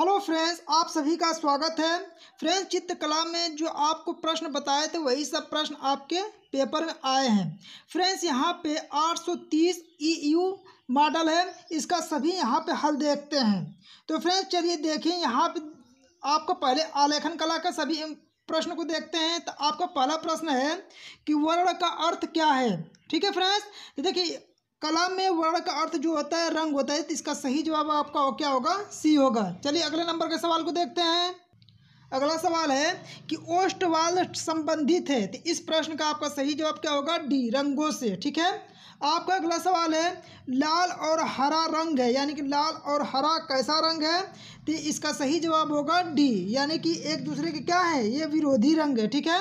hello friends आप सभी का स्वागत है फ्रेंड्स चित्रकला में जो आपको प्रश्न बताए थे वही सब प्रश्न आपके पेपर में आए हैं फ्रेंड्स यहाँ पे 830 ईयू मॉडल है इसका सभी यहाँ पे हल देखते हैं तो फ्रेंड्स चलिए देखें यहाँ पे आपको पहले आलेखन कला का सभी प्रश्न को देखते हैं तो आपका पहला प्रश्न है कि वर्ण का अर्थ क्या है ठीक है फ्रेंड्स तो देखिए कलाम में वर्ण का अर्थ जो होता है रंग होता है तो इसका सही जवाब आपका क्या होगा सी होगा चलिए अगले नंबर के सवाल को देखते हैं अगला सवाल है कि ओष्टवाल संबंधित है तो इस प्रश्न का आपका सही जवाब क्या होगा डी रंगों से ठीक है आपका अगला सवाल है लाल और हरा रंग है यानी कि लाल और हरा कैसा रंग है तो इसका सही जवाब होगा डी यानी कि एक दूसरे के क्या है ये विरोधी रंग है ठीक है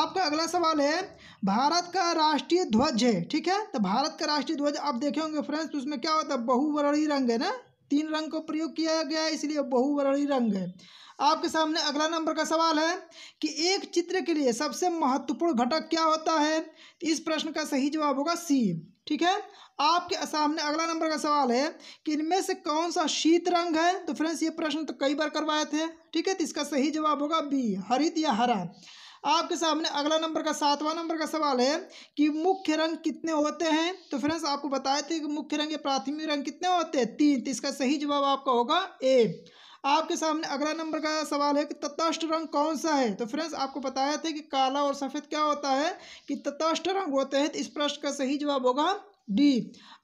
आपका अगला सवाल है भारत का राष्ट्रीय ध्वज है ठीक है तो भारत का राष्ट्रीय ध्वज आप देखे होंगे फ्रेंड्स तो उसमें क्या होता है बहुवरणी रंग है ना तीन रंग को प्रयोग किया गया है इसलिए बहुवरणी रंग है आपके सामने अगला नंबर का सवाल है कि एक चित्र के लिए सबसे महत्वपूर्ण घटक क्या होता है तो इस प्रश्न का सही जवाब होगा सी ठीक है आपके सामने अगला नंबर का सवाल है कि इनमें से कौन सा शीत रंग है तो फ्रेंड्स ये प्रश्न तो कई बार करवाए थे ठीक है तो इसका सही जवाब होगा बी हरित या हरा आपके सामने अगला नंबर का सातवां नंबर का सवाल है कि मुख्य रंग कितने होते हैं तो फ्रेंड्स आपको बताए थे कि मुख्य रंग या प्राथमिक रंग कितने होते हैं तीन तो इसका सही जवाब आपका होगा ए आपके सामने अगला नंबर का सवाल है कि तटस्थ रंग कौन सा है तो फ्रेंड्स आपको बताया था कि काला और सफ़ेद क्या होता है कि तटस्थ रंग होते हैं तो इस प्रश्न का सही जवाब होगा डी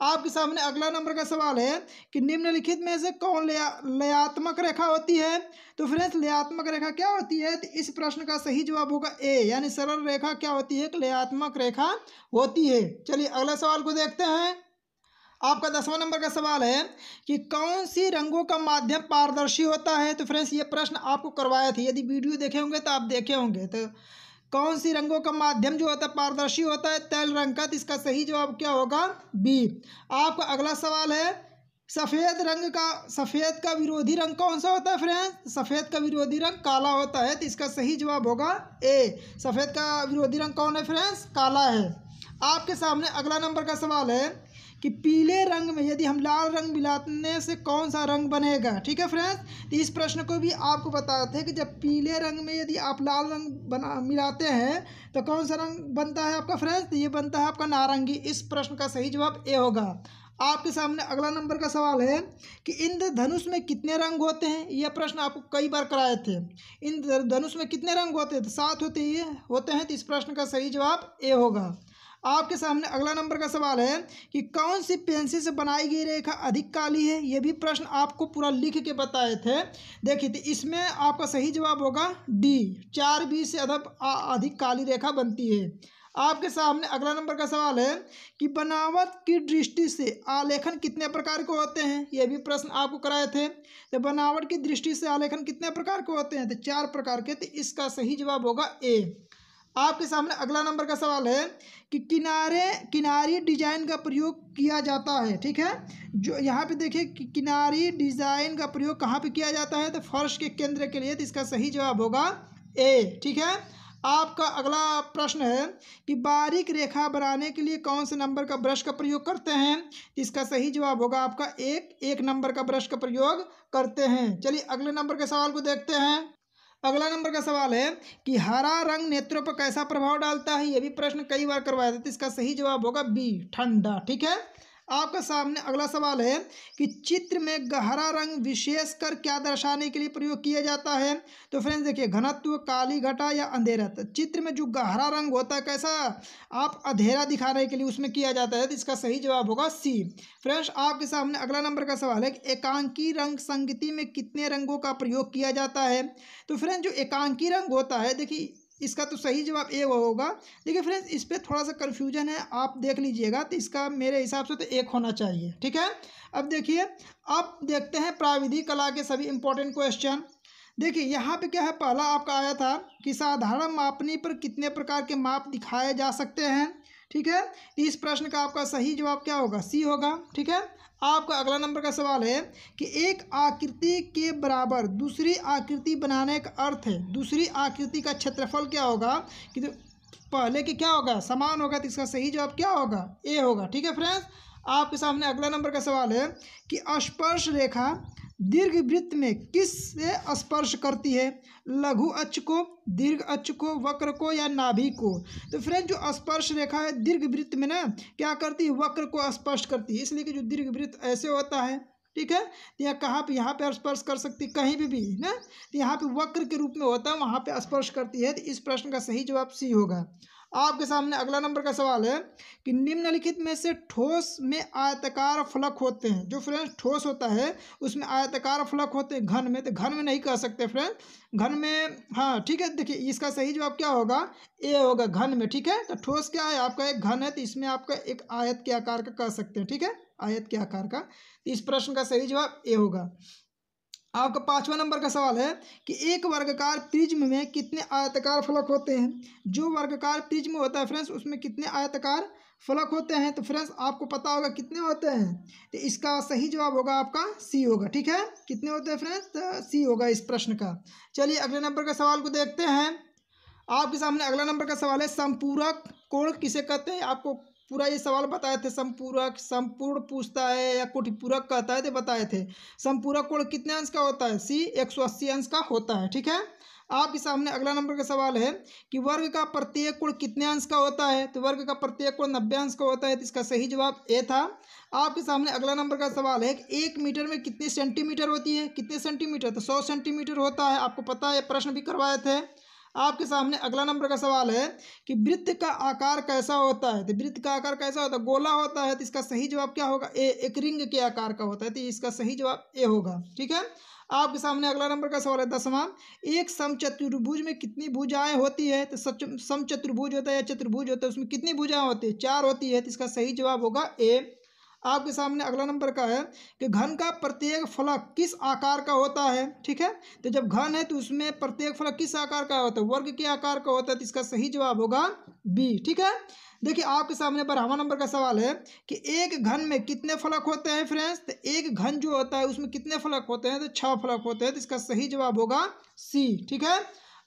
आपके सामने अगला नंबर का सवाल है कि निम्नलिखित में से कौन लया लयात्मक रेखा होती है तो फ्रेंड्स लयात्मक रेखा क्या होती है तो इस प्रश्न का सही जवाब होगा ए यानी सरल रेखा क्या होती है तो लयात्मक रेखा होती है चलिए अगला सवाल को देखते हैं आपका दसवां नंबर का सवाल है कि कौन सी रंगों का माध्यम पारदर्शी होता है तो फ्रेंड्स ये प्रश्न आपको करवाया था यदि वीडियो देखे होंगे तो आप देखे होंगे तो कौन सी रंगों का माध्यम जो होता है पारदर्शी होता है तैल रंग का तो इसका सही जवाब क्या होगा बी आपका अगला सवाल है सफ़ेद रंग का सफ़ेद का विरोधी रंग कौन सा होता है फ्रेंड्स सफ़ेद का विरोधी रंग काला होता है तो इसका सही जवाब होगा ए सफ़ेद का विरोधी रंग कौन है फ्रेंड्स काला है आपके सामने अगला नंबर का सवाल है कि पीले रंग में यदि हम लाल रंग मिलाने से कौन सा रंग बनेगा ठीक है फ्रेंड्स तो इस प्रश्न को भी आपको बताते हैं कि जब पीले रंग में यदि आप लाल रंग बना मिलाते हैं तो कौन सा रंग बनता है आपका फ्रेंड्स तो ये बनता है आपका नारंगी इस प्रश्न का सही जवाब ए होगा आपके सामने अगला नंबर का सवाल है कि इंद्रधनुष में कितने रंग होते हैं यह प्रश्न आपको कई बार कराए थे इंद्रधनुष में कितने रंग होते हैं तो सात होते ही होते हैं तो इस प्रश्न का सही जवाब ए होगा आपके सामने अगला नंबर का सवाल है कि कौन सी पेंसिल से बनाई गई रेखा अधिक काली है ये भी प्रश्न आपको पूरा लिख के बताए थे देखिए तो इसमें आपका सही जवाब होगा डी चार बी से अधिक काली रेखा बनती है आपके सामने अगला नंबर का सवाल है कि बनावट की दृष्टि से आलेखन कितने प्रकार के होते हैं ये भी प्रश्न आपको कराए थे तो बनावट की दृष्टि से आलेखन कितने प्रकार के होते हैं तो चार प्रकार के तो इसका सही जवाब होगा ए आपके सामने अगला नंबर का सवाल है कि किनारे किनारी डिजाइन का प्रयोग किया जाता है ठीक है जो यहाँ पे देखिए कि किनारी डिजाइन का प्रयोग कहाँ पे किया जाता है तो फर्श के केंद्र के लिए तो इसका सही जवाब होगा ए ठीक है आपका अगला प्रश्न है कि बारीक रेखा बनाने के लिए कौन से नंबर का ब्रश का प्रयोग करते हैं इसका सही जवाब होगा आपका एक एक नंबर का ब्रश का प्रयोग करते हैं चलिए अगले नंबर के सवाल को देखते हैं अगला नंबर का सवाल है कि हरा रंग नेत्रों पर कैसा प्रभाव डालता है ये भी प्रश्न कई बार करवाया जाता है इसका सही जवाब होगा बी ठंडा ठीक है आपका सामने अगला सवाल है कि चित्र में गहरा रंग विशेष कर क्या दर्शाने के लिए प्रयोग किया जाता है तो फ्रेंड्स देखिए घनत्व काली घटा या अंधेरा तो चित्र में जो गहरा रंग होता है कैसा आप अंधेरा दिखाने के लिए उसमें किया जाता है तो इसका सही जवाब होगा सी फ्रेंड्स आपके सामने अगला नंबर का सवाल है कि एकांकी रंग संगति में कितने रंगों का प्रयोग किया जाता है तो फ्रेंड्स जो एकांकी रंग होता है देखिए इसका तो सही जवाब ए होगा देखिए फ्रेंड्स इस पर थोड़ा सा कन्फ्यूजन है आप देख लीजिएगा तो इसका मेरे हिसाब से तो एक होना चाहिए ठीक है अब देखिए अब देखते हैं प्राविधि कला के सभी इंपॉर्टेंट क्वेश्चन देखिए यहाँ पे क्या है पहला आपका आया था कि साधारण मापनी पर कितने प्रकार के माप दिखाए जा सकते हैं ठीक है तो इस प्रश्न का आपका सही जवाब क्या होगा सी होगा ठीक है आपका अगला नंबर का सवाल है कि एक आकृति के बराबर दूसरी आकृति बनाने का अर्थ है दूसरी आकृति का क्षेत्रफल क्या होगा कि तो पहले के क्या होगा समान होगा तो इसका सही जवाब क्या होगा ए होगा ठीक है फ्रेंड्स आपके सामने अगला नंबर का सवाल है कि स्पर्श रेखा दीर्घ वृत्त में किस से स्पर्श करती है लघु अक्ष को दीर्घ अक्ष को वक्र को या नाभि को तो फ्रेंड जो स्पर्श रेखा है दीर्घ वृत्त में ना क्या करती है वक्र को स्पर्श करती है इसलिए कि जो दीर्घ वृत्त ऐसे होता है ठीक है तो यहाँ कहाँ पर यहाँ पर स्पर्श कर सकती कहीं भी भी ना तो यहाँ पे वक्र के रूप में होता है वहाँ पर स्पर्श करती है तो इस प्रश्न का सही जवाब सी होगा आपके सामने अगला नंबर का सवाल है कि निम्नलिखित में से ठोस में आयताकार फलक होते हैं जो फ्रेंड्स ठोस होता है उसमें आयताकार फलक होते हैं घन में तो घन में नहीं कह सकते फ्रेंड्स घन में हाँ ठीक है देखिए इसका सही जवाब क्या होगा ए होगा घन में ठीक है तो ठोस क्या है आपका एक घन है तो इसमें आपका एक आयत के आकार का कह सकते हैं ठीक है आयत के आकार का तो इस प्रश्न का सही जवाब ए होगा आपका पाँचवा नंबर का सवाल है कि एक वर्गकार प्रिज्म में कितने आयताकार फलक होते हैं जो वर्गकार प्रिज्म होता है फ्रेंड्स उसमें कितने आयताकार फलक होते हैं तो फ्रेंड्स आपको पता होगा कितने होते हैं तो इसका सही जवाब होगा आपका सी होगा ठीक है कितने होते हैं फ्रेंड्स तो सी होगा इस प्रश्न का चलिए अगले नंबर का सवाल को देखते हैं आपके सामने अगला नंबर का सवाल है संपूरक कोण किसे कहते हैं आपको पूरा ये सवाल बताए थे संपूरक संपूर्ण पूछता है या कोटिपूरक कहता है तो बताए थे संपूरक कोण कितने अंश का होता है सी एक सौ अस्सी अंश का होता है ठीक है आपके सामने अगला नंबर का सवाल है कि वर्ग का प्रत्येक कोण कितने अंश का होता है तो वर्ग का प्रत्येक कोण नब्बे अंश का होता है तो इसका सही जवाब ए था आपके सामने अगला नंबर का सवाल है कि एक मीटर में कितने सेंटीमीटर होती है कितने सेंटीमीटर तो सौ सेंटीमीटर होता है आपको पता है प्रश्न भी करवाए थे आपके सामने अगला नंबर का सवाल है कि वृत्त का आकार कैसा होता है तो वृत्त का आकार कैसा होता है गोला होता है तो इसका सही जवाब क्या होगा ए एक रिंग के आकार का होता है तो इसका सही जवाब ए होगा ठीक है आपके सामने अगला नंबर का सवाल है दसवां एक समचतुर्भुज में कितनी भुजाएं होती है तो समचतुर्भुज होता है या चतुर्भुज होता है उसमें कितनी भुजाएं होती है चार होती है तो इसका सही जवाब होगा ए आपके सामने अगला नंबर का है कि घन का प्रत्येक फलक किस आकार का होता है ठीक है तो जब घन है तो उसमें प्रत्येक फलक किस आकार का होता है वर्ग के आकार का होता है तो इसका सही जवाब होगा बी ठीक है देखिए आपके सामने बारहवा नंबर का सवाल है कि एक घन में कितने फलक होते हैं फ्रेंड्स तो एक घन जो होता है उसमें कितने फलक होते हैं तो छः फलक होते हैं तो इसका सही जवाब होगा सी ठीक है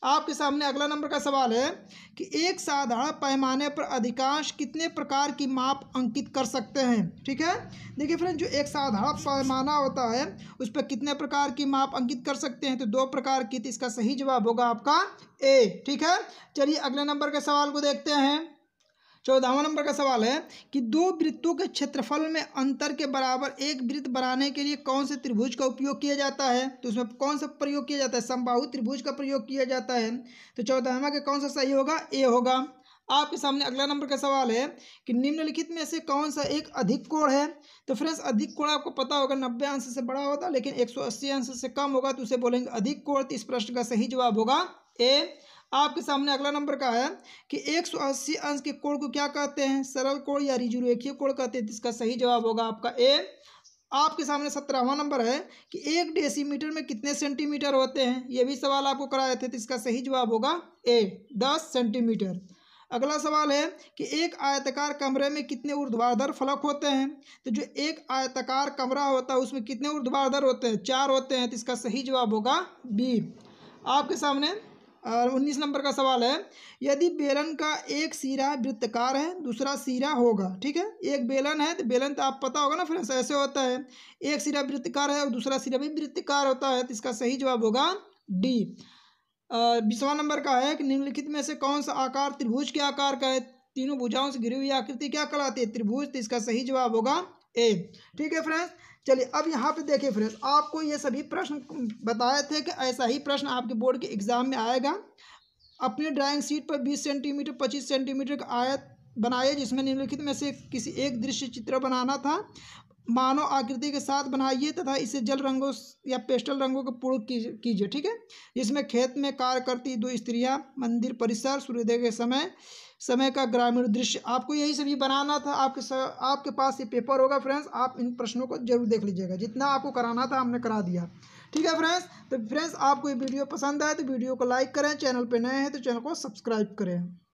आपके सामने अगला नंबर का सवाल है कि एक साधारण पैमाने पर अधिकांश कितने प्रकार की माप अंकित कर सकते हैं ठीक है देखिए फ्रेंड जो एक साधारण पैमाना होता है उस पर कितने प्रकार की माप अंकित कर सकते हैं तो दो प्रकार की तो इसका सही जवाब होगा आपका ए ठीक है चलिए अगले नंबर के सवाल को देखते हैं चौदहवा नंबर का सवाल है कि दो वृत्तों के क्षेत्रफल में अंतर के बराबर एक वृत्त बनाने के लिए कौन से त्रिभुज का उपयोग किया जाता है तो उसमें कौन सा प्रयोग किया जाता है समबाहु त्रिभुज का प्रयोग किया जाता है तो चौदहवा का कौन सा सही होगा ए होगा आपके सामने अगला नंबर का सवाल है कि निम्नलिखित में से कौन सा एक अधिक कोण है तो फ्रेंड्स अधिक कोण आपको पता होगा नब्बे अंश से बड़ा होता लेकिन एक सौ अस्सी अंश से कम होगा तो उसे बोलेंगे अधिक कोण तो इस प्रश्न का सही जवाब होगा ए आपके सामने अगला नंबर का है कि 180 अंश के कोण को क्या कहते हैं सरल कोण या रिजुरेखीय कोण कहते हैं इसका सही जवाब होगा आपका ए आपके सामने सत्रहवा नंबर है कि एक डेसीमीटर में कितने सेंटीमीटर होते हैं ये भी सवाल आपको कराए थे तो इसका सही जवाब होगा ए दस सेंटीमीटर अगला सवाल है कि एक आयताकार कमरे में कितने ऊर्ध्वाधर फलक होते हैं तो जो एक आयताकार कमरा होता है उसमें कितने ऊर्ध्वाधर होते हैं चार होते हैं तो इसका सही जवाब होगा बी आपके सामने और उन्नीस नंबर का सवाल है यदि बेलन का एक सिरा वृत्तकार है दूसरा सिरा होगा ठीक है एक बेलन है तो बेलन तो आप पता होगा ना फ्रेंड्स ऐसे होता है एक सिरा वृत्तकार है और दूसरा सिरा भी वृत्तकार होता है तो इसका सही जवाब होगा डी बीसवा नंबर का है कि निम्नलिखित में से कौन सा आकार त्रिभुज के आकार का है तीनों भुजाओं से घिरी हुई आकृति क्या कहलाती है त्रिभुज तो इसका सही जवाब होगा ए ठीक है फ्रेंड्स चलिए अब यहाँ पे देखिए फ्रेंड्स आपको ये सभी प्रश्न बताए थे कि ऐसा ही प्रश्न आपके बोर्ड के एग्ज़ाम में आएगा अपने ड्राइंग सीट पर बीस सेंटीमीटर पच्चीस सेंटीमीटर का आयत बनाए जिसमें निम्नलिखित में से किसी एक दृश्य चित्र बनाना था मानव आकृति के साथ बनाइए तथा इसे जल रंगों या पेस्टल रंगों के पूर्ण कीजिए ठीक है जिसमें खेत में कार्य करती दो स्त्रियां मंदिर परिसर सूर्योदय के समय समय का ग्रामीण दृश्य आपको यही सभी बनाना था आपके स, आपके पास ये पेपर होगा फ्रेंड्स आप इन प्रश्नों को जरूर देख लीजिएगा जितना आपको कराना था हमने करा दिया ठीक है फ्रेंड्स तो फ्रेंड्स आपको ये वीडियो पसंद आए तो वीडियो को लाइक करें चैनल पर नए हैं तो चैनल को सब्सक्राइब करें